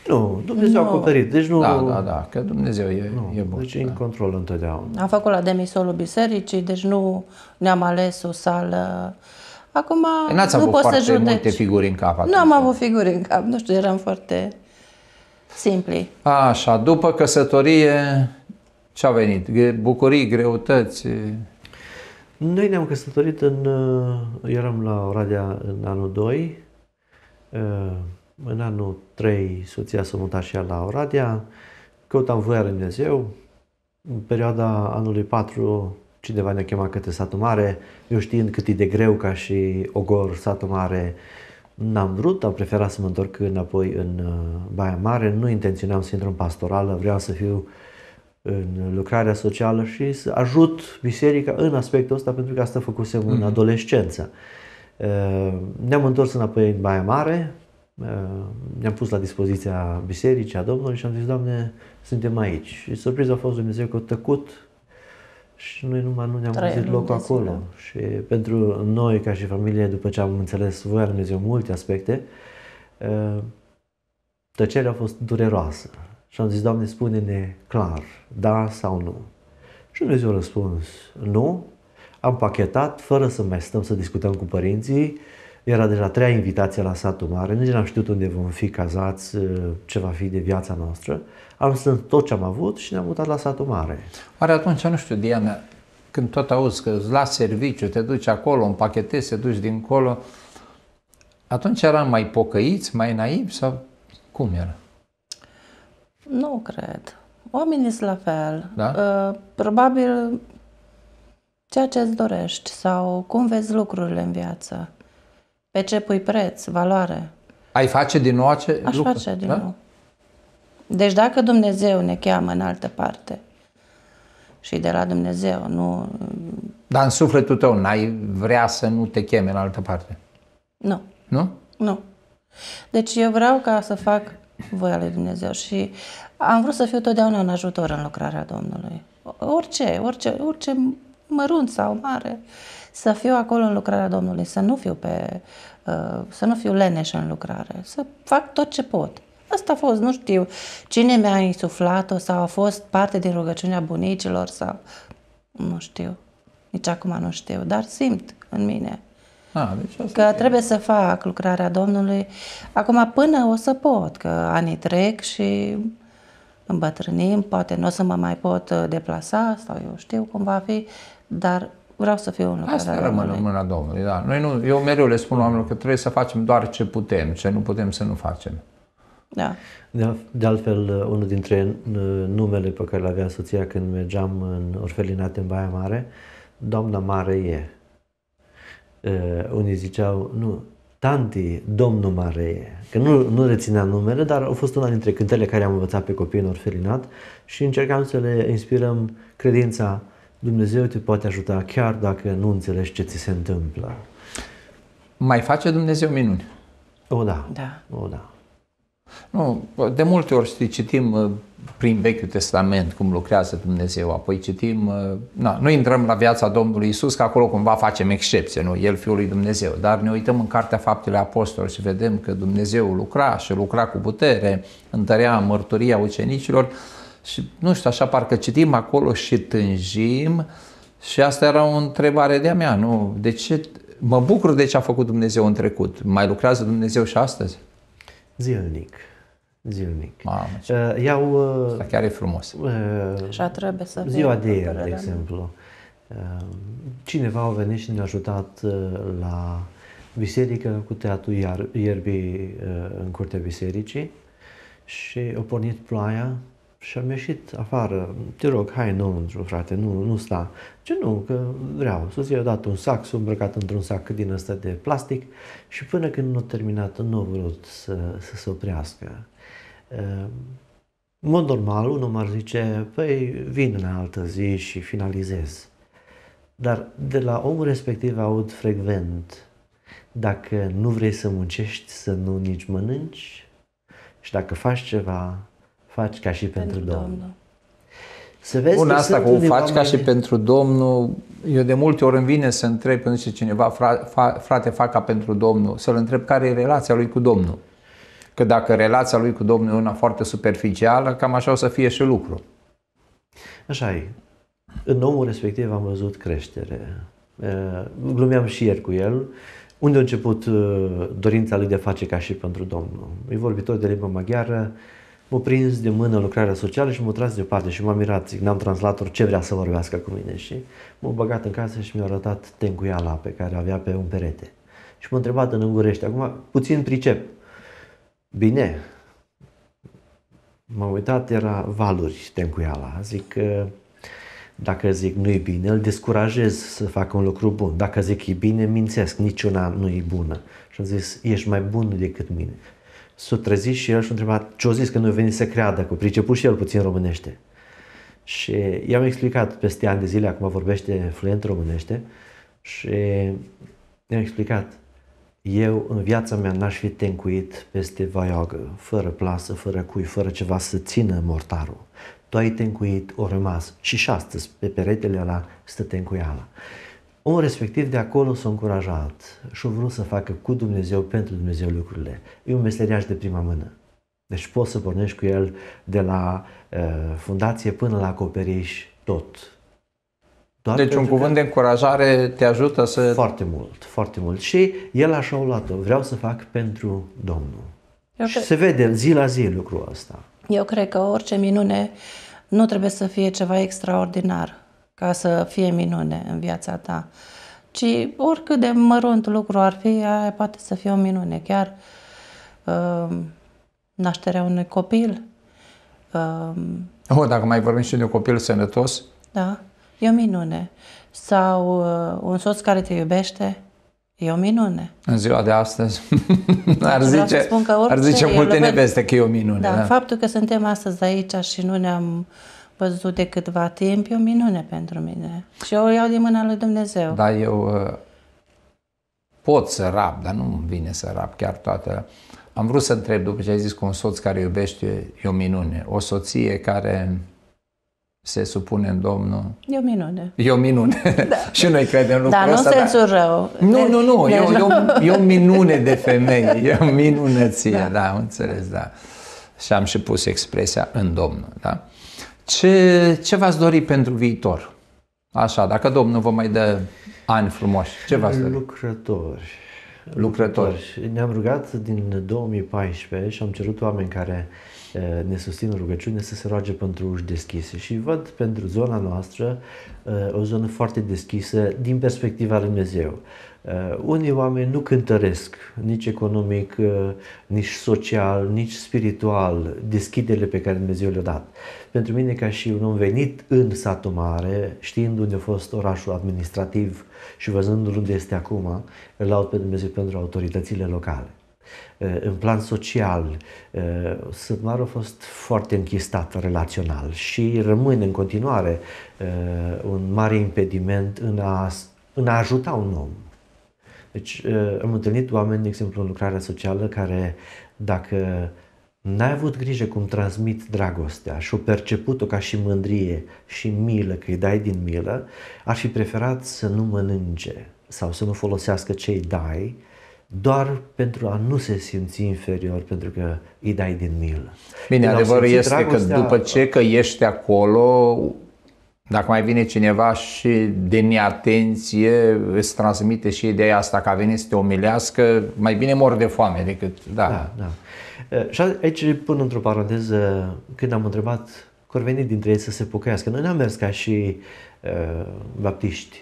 Nu, Dumnezeu nu. a acoperit. Deci nu... Da, da, da, că Dumnezeu e, nu, e bun. Deci e da. în control întotdeauna. Am făcut la demisolul bisericii, deci nu ne-am ales o sală uh, Acum N-ați nu pot să judeci. multe figuri în cap. Atunci. Nu am avut figuri în cap, nu știu, eram foarte simpli. Așa, după căsătorie, ce a venit? Bucurii, greutăți? Noi ne-am căsătorit în... Uh, eram la Oradea în anul 2. Uh, în anul 3, soția s-a mutat și ea la Oradea. Căutam voia Lui Dumnezeu. În perioada anului 4 cineva ne-a chemat către satul mare, eu știind cât e de greu ca și ogor satul mare, n-am vrut, am preferat să mă întorc înapoi în uh, Baia Mare, nu intenționam să intru în pastorală, vreau să fiu în lucrarea socială și să ajut biserica în aspectul ăsta, pentru că asta făcusem mm-hmm. în mhm. adolescență. Uh, ne-am întors înapoi în Baia Mare, uh, ne-am pus la dispoziția bisericii, a Domnului și am zis, Doamne, suntem aici. Și surpriza a fost Dumnezeu că a tăcut și noi numai nu ne-am găsit loc acolo. Și pentru noi, ca și familie, după ce am înțeles voia Dumnezeu multe aspecte, ă, tăcerea a fost dureroasă. Și am zis, Doamne, spune-ne clar, da sau nu. Și Dumnezeu a răspuns, nu. Am pachetat, fără să mai stăm să discutăm cu părinții, era deja treia invitație la satul mare, nici n-am știut unde vom fi cazați, ă, ce va fi de viața noastră. Am strâns tot ce am avut și ne-am mutat la satul mare. Oare atunci, nu știu, Diana, când tot auzi că îți la serviciu, te duci acolo, împachetezi, te duci dincolo, atunci eram mai pocăiți, mai naivi sau cum era? Nu cred. Oamenii sunt la fel. Da? Ă, probabil ceea ce îți dorești sau cum vezi lucrurile în viață. Pe ce pui preț, valoare? Ai face din nou ce Aș lucru, face din da? nou. Deci dacă Dumnezeu ne cheamă în altă parte și de la Dumnezeu, nu... Dar în sufletul tău n-ai vrea să nu te cheme în altă parte? Nu. Nu? Nu. Deci eu vreau ca să fac voia lui Dumnezeu și am vrut să fiu totdeauna un ajutor în lucrarea Domnului. Orice, orice, orice mărunt sau mare. Uh, să fiu acolo în lucrarea Domnului, să nu fiu pe, uh, să nu fiu leneș în lucrare, să fac tot ce pot. Asta a fost, nu știu cine mi-a insuflat-o sau a fost parte din rugăciunea bunicilor sau nu știu, nici acum nu știu, dar simt în mine a, deci asta că e. trebuie să fac lucrarea Domnului. Acum până o să pot, că anii trec și îmbătrânim, poate nu o să mă mai pot uh, deplasa sau eu știu cum va fi, dar vreau să fiu un lucrător Asta rămâne în mâna Domnului, da. Noi nu, eu mereu le spun oamenilor că trebuie să facem doar ce putem, ce nu putem să nu facem. Da. De, de altfel, unul dintre uh, numele pe care le avea soția când mergeam în orfelinate în Baia Mare, Doamna Mare e. Uh, unii ziceau, nu, Tanti, Domnul Mare e. Că nu, nu reținea numele, dar au fost una dintre cântele care am învățat pe copii în orfelinat și încercam să le inspirăm credința Dumnezeu te poate ajuta chiar dacă nu înțelegi ce ți se întâmplă. Mai face Dumnezeu minuni. O, da. da. O, da. Nu, de multe ori știi, citim uh, prin Vechiul Testament cum lucrează Dumnezeu, apoi citim, uh, na, nu intrăm la viața Domnului Isus, că acolo cumva facem excepție, nu, El Fiul lui Dumnezeu, dar ne uităm în Cartea Faptele Apostolilor și vedem că Dumnezeu lucra și lucra cu putere, întărea mărturia ucenicilor, și, nu știu, așa parcă citim acolo și tânjim și asta era o întrebare de-a mea, nu? De ce? Mă bucur de ce a făcut Dumnezeu în trecut. Mai lucrează Dumnezeu și astăzi? Zilnic. Zilnic. Mamă, ce... uh, iau... Uh, asta chiar e frumos. Uh, Așa trebuie să Ziua de ieri, de da. exemplu. Uh, cineva a venit și ne-a ajutat uh, la biserică cu teatul ier- ierbii uh, în curtea bisericii și a pornit ploaia și am ieșit afară, te rog, hai înăuntru, frate, nu, nu sta. Ce nu, că vreau. i a dat un sac, s-a îmbrăcat într-un sac din ăsta de plastic și până când nu a terminat, nu a vrut să, să se oprească. Ehm, în mod normal, unul ar zice, păi vin în altă zi și finalizez. Dar de la omul respectiv aud frecvent, dacă nu vrei să muncești, să nu nici mănânci și dacă faci ceva, faci ca și pentru, pentru Domnul. Domnul. Să vezi Bun, asta cu faci ca și pentru Domnul, eu de multe ori îmi vine să întreb, când zice cineva, fra, fa, frate, fac ca pentru Domnul, să-l întreb care e relația lui cu Domnul. Că dacă relația lui cu Domnul e una foarte superficială, cam așa o să fie și lucru. Așa e. În omul respectiv am văzut creștere. Glumeam și ieri cu el. Unde a început dorința lui de a face ca și pentru Domnul? E vorbitor de limba maghiară, m-a prins de mână lucrarea socială și m-a tras deoparte și m-a mirat, zic, n-am translator, ce vrea să vorbească cu mine și m-a băgat în casă și mi-a arătat tencuiala pe care avea pe un perete și m-a întrebat în îngurește, acum puțin pricep, bine, m-am uitat, era valuri tencuiala, zic, ă, dacă zic nu-i bine, îl descurajez să facă un lucru bun. Dacă zic e bine, mințesc, niciuna nu e bună. Și am zis, ești mai bun decât mine s-a trezit și el și-a întrebat ce-a zis că nu veni să creadă, cu priceput și el puțin românește. Și i-am explicat peste ani de zile, acum vorbește fluent românește, și i-am explicat, eu în viața mea n-aș fi tencuit peste vaiogă, fără plasă, fără cui, fără ceva să țină mortarul. Tu ai tencuit, o rămas și și astăzi pe peretele ăla stă tencuiala. Omul respectiv de acolo s-a încurajat și a vrut să facă cu Dumnezeu, pentru Dumnezeu lucrurile. E un meseriaș de prima mână. Deci poți să pornești cu el de la uh, fundație până la acoperiș tot. Doar deci un cuvânt de încurajare te ajută să... Foarte mult, foarte mult. Și el așa o luat-o. Vreau să fac pentru Domnul. Eu și cred... se vede zi la zi lucrul ăsta. Eu cred că orice minune nu trebuie să fie ceva extraordinar ca să fie minune în viața ta. Ci oricât de mărunt lucru ar fi, aia poate să fie o minune. Chiar uh, nașterea unui copil. Uh, oh, dacă mai vorbim și de un copil sănătos. Da, e o minune. Sau uh, un soț care te iubește, E o minune. În ziua de astăzi ar zice, spun că ar zice multe neveste că e o minune. Da, da. Faptul că suntem astăzi aici și nu ne-am uh, văzut de câtva timp, e o minune pentru mine. Și eu o iau din mâna lui Dumnezeu. Da, eu uh, pot să rab, dar nu îmi vine să rab chiar toată. Am vrut să întreb, după ce ai zis că un soț care iubește e o minune, o soție care se supune în Domnul. E o minune. E o minune. Da. și noi credem lucrul da, ăsta. Dar nu sensul dar... rău. Nu, nu, nu. E, e, o, e o minune de femei. E o minunăție, da, da înțeles, da. Și am și pus expresia în Domnul, da? Ce, ce v-ați dori pentru viitor? Așa, dacă Domnul vă mai dă ani frumoși, ce v-ați dori? Lucrători. Lucrători. Ne-am rugat din 2014 și am cerut oameni care ne susțin rugăciune să se roage pentru uși deschise și văd pentru zona noastră o zonă foarte deschisă din perspectiva Lui Dumnezeu. Uh, unii oameni nu cântăresc nici economic, uh, nici social, nici spiritual deschiderile pe care Dumnezeu le-a dat. Pentru mine, ca și un om venit în satul mare, știind unde a fost orașul administrativ și văzând unde este acum, îl laud pe Dumnezeu pentru autoritățile locale uh, în plan social, Sătmar a fost foarte închistat relațional și rămâne în continuare un mare impediment în a, în a ajuta un om, deci uh, am întâlnit oameni, de exemplu, în lucrarea socială, care dacă n-ai avut grijă cum transmit dragostea și o perceput-o ca și mândrie și milă, că îi dai din milă, ar fi preferat să nu mănânce sau să nu folosească ce îi dai, doar pentru a nu se simți inferior, pentru că îi dai din milă. Bine, adevărul este dragostea... că după ce că ești acolo, dacă mai vine cineva și de neatenție îți transmite și ideea asta că a venit să te omilească, mai bine mor de foame decât... Da, da. da. Și aici pun într-o paranteză, când am întrebat că au venit dintre ei să se pocăiască, noi ne am mers ca și uh, baptiști.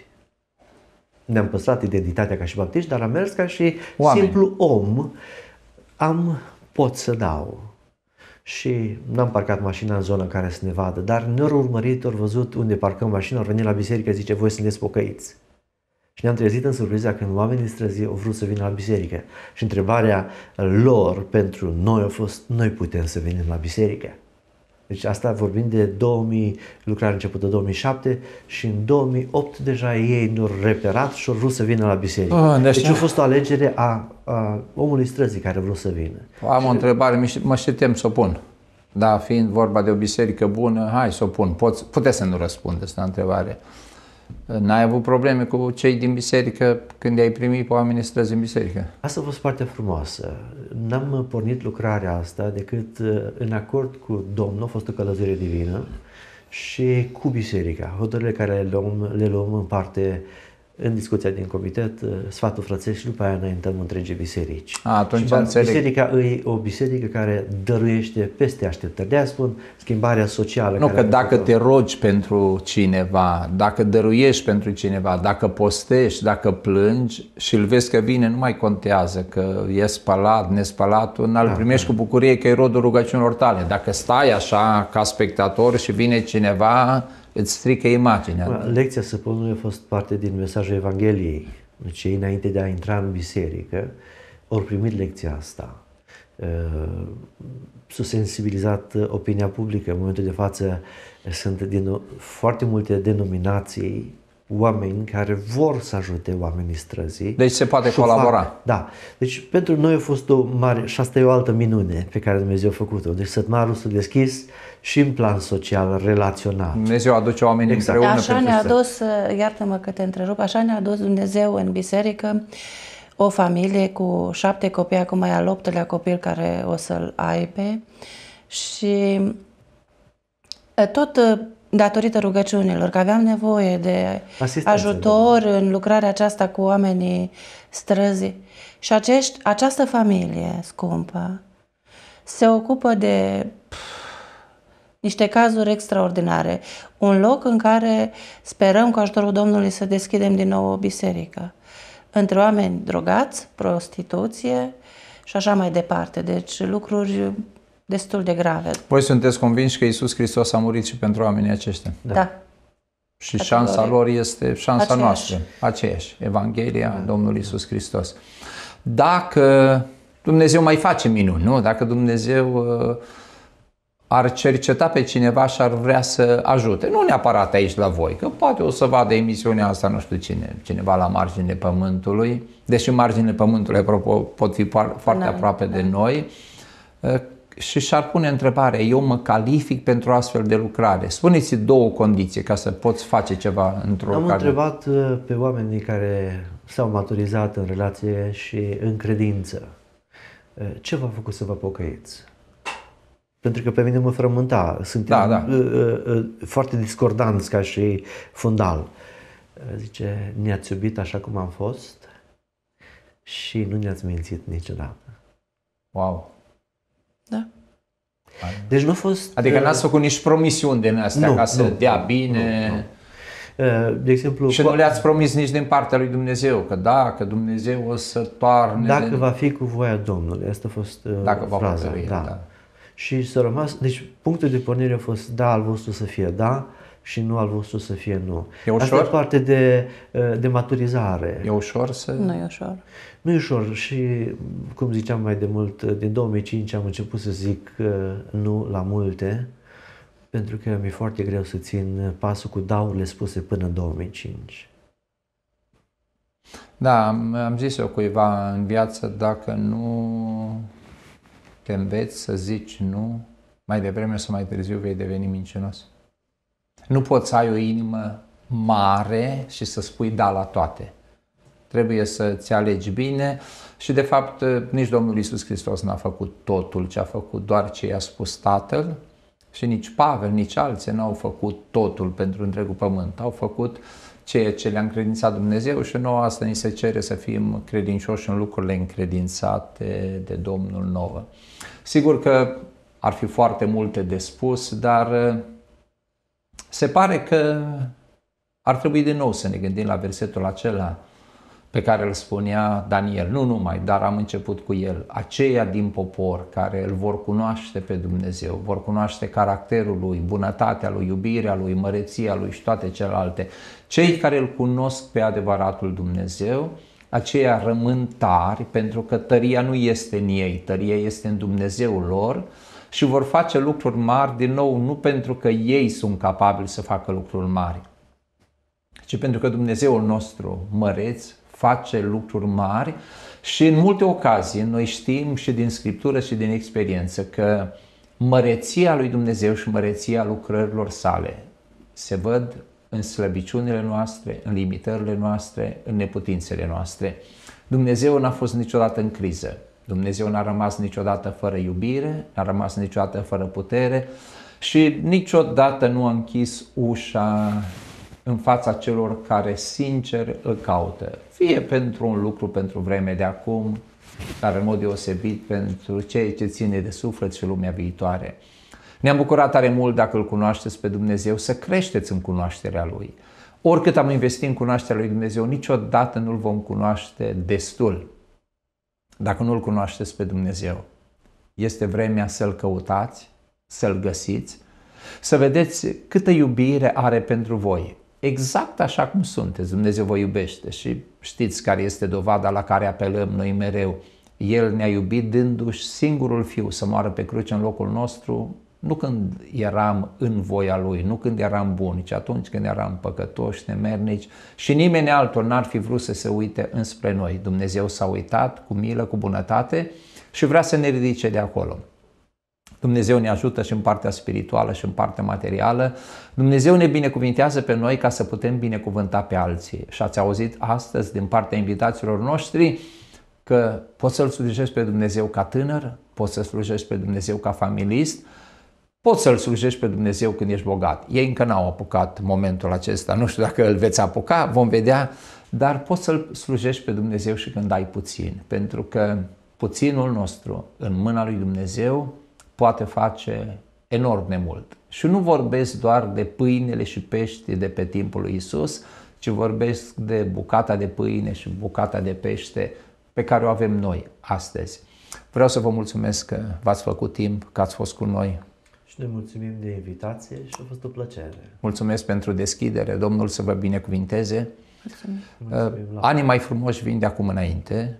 Ne-am păstrat identitatea ca și baptiști, dar am mers ca și Oameni. simplu om. Am pot să dau, și n-am parcat mașina în zona în care să ne vadă, dar ne-au urmărit, au văzut unde parcăm mașina, au venit la biserică, zice, voi sunteți pocăiți. Și ne-am trezit în surpriza când oamenii străzi au vrut să vină la biserică. Și întrebarea lor pentru noi a fost, noi putem să venim la biserică. Deci asta vorbim de 2000, lucrarea începută 2007 și în 2008 deja ei nu au reperat și au vrut să vină la biserică. Oh, ah, de deci, deci a fost o alegere a, a omului străzii care a vrut să vină. Am și... o întrebare, mă și tem să o pun. Da, fiind vorba de o biserică bună, hai să o pun. Poți, puteți să nu răspundeți la întrebare. N-ai avut probleme cu cei din biserică când ai primit pe oamenii străzi în biserică? Asta a fost foarte frumoasă. N-am pornit lucrarea asta decât uh, în acord cu Domnul, a fost o călătorie divină, și cu biserica, Hotările care le luăm, le luăm în parte în discuția din comitet, uh, sfatul frățesc și după aia înaintăm întregii biserici. A, atunci și înțeleg. Biserica e o biserică care dăruiește peste așteptări. De spun schimbarea socială. Nu, care că dacă te rogi pentru cineva, dacă dăruiești pentru cineva, dacă postești, dacă plângi și îl vezi că vine, nu mai contează că e spălat, nespălat, îl da, primești da. cu bucurie că e rodul rugăciunilor tale. Dacă stai așa ca spectator și vine cineva, îți strică imaginea. Lecția săpunului a fost parte din mesajul Evangheliei. Deci ei, înainte de a intra în biserică, au primit lecția asta. Uh, s-a sensibilizat opinia publică. În momentul de față sunt din foarte multe denominații oameni care vor să ajute oamenii străzii. Deci se poate colabora. Fac, da. Deci pentru noi a fost o mare, și asta e o altă minune pe care Dumnezeu a făcut-o. Deci sătmarul s-a deschis și în plan social, relațional. Dumnezeu aduce oamenii exact. împreună. Așa ne-a adus, iartă-mă că te întrerup, așa ne-a adus Dumnezeu în biserică o familie cu șapte copii, acum e al optelea copil care o să-l aibă și tot datorită rugăciunilor, că aveam nevoie de Asistență, ajutor de... Da. în lucrarea aceasta cu oamenii străzi. Și acești, această familie scumpă se ocupă de pf, niște cazuri extraordinare. Un loc în care sperăm cu ajutorul Domnului să deschidem din nou o biserică. Între oameni drogați, prostituție și așa mai departe. Deci lucruri destul de grave. Voi sunteți convinși că Isus Hristos a murit și pentru oamenii aceștia? Da. da. Și Categoric. șansa lor este șansa aceeași. noastră, aceeași, Evanghelia da. Domnului da. Isus Hristos. Dacă Dumnezeu mai face minuni, nu? Dacă Dumnezeu uh, ar cerceta pe cineva și ar vrea să ajute, nu neapărat aici la voi, că poate o să vadă emisiunea asta, nu știu cine, cineva la margine pământului, deși marginile pământului, apropo, pot fi foarte aproape de da. noi, uh, și și-ar pune întrebarea, eu mă calific pentru astfel de lucrare. Spuneți două condiții ca să poți face ceva într-o Am care... întrebat uh, pe oamenii care s-au maturizat în relație și în credință. Uh, ce v-a făcut să vă pocăiți? Pentru că pe mine mă frământa. Sunt da, da. Uh, foarte discordanți ca și fundal. Zice, ne-ați iubit așa cum am fost și nu ne-ați mințit niciodată. Wow! Da. Deci nu a fost... Adică uh, n-ați făcut nici promisiuni din astea nu, ca să nu, dea bine... Nu, nu. Uh, de exemplu, și nu le-ați promis nici din partea lui Dumnezeu, că da, că Dumnezeu o să toarne... Dacă de... va fi cu voia Domnului, asta a fost uh, Dacă fraza, va da. da. Și s-a rămas, deci punctul de pornire a fost da, al vostru să fie da, și nu al vostru să fie nu. E ușor? Asta e parte de, uh, de maturizare. E ușor să... Nu e ușor. Nu e ușor și, cum ziceam mai de mult, uh, din 2005 am început să zic uh, nu la multe, pentru că mi-e foarte greu să țin pasul cu daurile spuse până în 2005. Da, am, am zis eu cuiva în viață, dacă nu te înveți să zici nu, mai devreme sau mai târziu vei deveni mincinos. Nu poți să ai o inimă mare și să spui da la toate. Trebuie să-ți alegi bine și de fapt nici Domnul Isus Hristos n-a făcut totul ce a făcut, doar ce i-a spus Tatăl și nici Pavel, nici alții n-au făcut totul pentru întregul pământ. Au făcut ceea ce le-a încredințat Dumnezeu și nouă asta ni se cere să fim credincioși în lucrurile încredințate de Domnul nouă. Sigur că ar fi foarte multe de spus, dar se pare că ar trebui din nou să ne gândim la versetul acela pe care îl spunea Daniel, nu numai, dar am început cu el, aceia din popor care îl vor cunoaște pe Dumnezeu, vor cunoaște caracterul lui, bunătatea lui, iubirea lui, măreția lui și toate celelalte, cei care îl cunosc pe adevăratul Dumnezeu, aceia rămân tari pentru că tăria nu este în ei, tăria este în Dumnezeul lor, și vor face lucruri mari, din nou, nu pentru că ei sunt capabili să facă lucruri mari, ci pentru că Dumnezeul nostru măreț face lucruri mari și în multe ocazii noi știm și din Scriptură și din experiență că măreția lui Dumnezeu și măreția lucrărilor sale se văd în slăbiciunile noastre, în limitările noastre, în neputințele noastre. Dumnezeu n-a fost niciodată în criză. Dumnezeu n-a rămas niciodată fără iubire, n-a rămas niciodată fără putere și niciodată nu a închis ușa în fața celor care sincer îl caută. Fie pentru un lucru, pentru vreme de acum, dar în mod deosebit pentru ceea ce ține de suflet și lumea viitoare. Ne-am bucurat tare mult dacă îl cunoașteți pe Dumnezeu, să creșteți în cunoașterea Lui. Oricât am investit în cunoașterea Lui Dumnezeu, niciodată nu-L vom cunoaște destul dacă nu-L cunoașteți pe Dumnezeu. Este vremea să-L căutați, să-L găsiți, să vedeți câtă iubire are pentru voi. Exact așa cum sunteți, Dumnezeu vă iubește și știți care este dovada la care apelăm noi mereu. El ne-a iubit dându-și singurul Fiu să moară pe cruce în locul nostru, nu când eram în voia Lui, nu când eram buni, ci atunci când eram păcătoși, nemernici și nimeni altul n-ar fi vrut să se uite înspre noi. Dumnezeu s-a uitat cu milă, cu bunătate și vrea să ne ridice de acolo. Dumnezeu ne ajută și în partea spirituală și în partea materială. Dumnezeu ne binecuvintează pe noi ca să putem binecuvânta pe alții. Și ați auzit astăzi din partea invitațiilor noștri că poți să-L slujești pe Dumnezeu ca tânăr, poți să slujești pe Dumnezeu ca familist, Poți să-L slujești pe Dumnezeu când ești bogat. Ei încă n-au apucat momentul acesta. Nu știu dacă îl veți apuca, vom vedea, dar poți să-L slujești pe Dumnezeu și când ai puțin. Pentru că puținul nostru în mâna lui Dumnezeu poate face enorm de mult. Și nu vorbesc doar de pâinele și pește de pe timpul lui Isus, ci vorbesc de bucata de pâine și bucata de pește pe care o avem noi astăzi. Vreau să vă mulțumesc că v-ați făcut timp, că ați fost cu noi. Și ne mulțumim de invitație și a fost o plăcere. Mulțumesc pentru deschidere. Domnul să vă binecuvinteze. Mulțumim. Anii mai frumoși vin de acum înainte.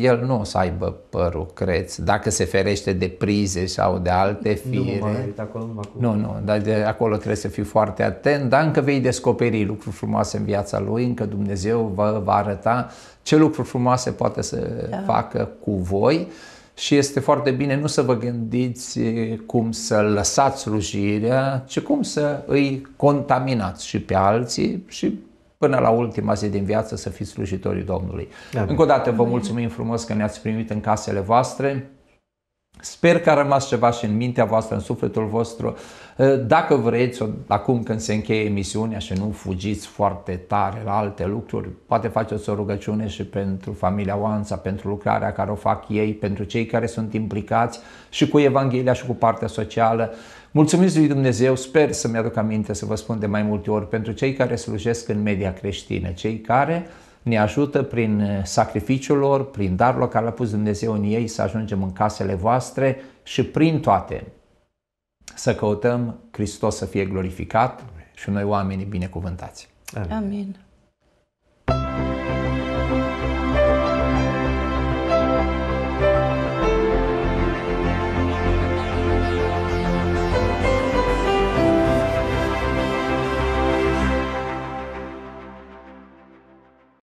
El nu o să aibă părul creț, dacă se ferește de prize sau de alte fire. Nu, mai, acolo, acolo. nu, nu, dar de acolo trebuie să fii foarte atent, dar încă vei descoperi lucruri frumoase în viața lui, încă Dumnezeu vă va arăta ce lucruri frumoase poate să da. facă cu voi și este foarte bine nu să vă gândiți cum să lăsați slujirea, ci cum să îi contaminați și pe alții și până la ultima zi din viață să fiți slujitorii Domnului. Amin. Încă o dată vă mulțumim frumos că ne-ați primit în casele voastre. Sper că a rămas ceva și în mintea voastră, în sufletul vostru. Eh, dacă vreți, acum când se încheie emisiunea și nu fugiți foarte tare la alte lucruri, poate faceți o rugăciune și pentru familia Oanța, pentru lucrarea care o fac ei, pentru cei care sunt implicați și cu Evanghelia și cu partea socială. Mulțumesc lui Dumnezeu, sper să-mi aduc aminte să vă spun de mai multe ori, pentru cei care slujesc în media creștină, cei care uh, ne ajută prin eh, sacrificiul lor, prin darul care l-a pus Dumnezeu în ei să ajungem în casele voastre și prin toate să căutăm Hristos să fie glorificat și noi oamenii binecuvântați. Amin. Amin.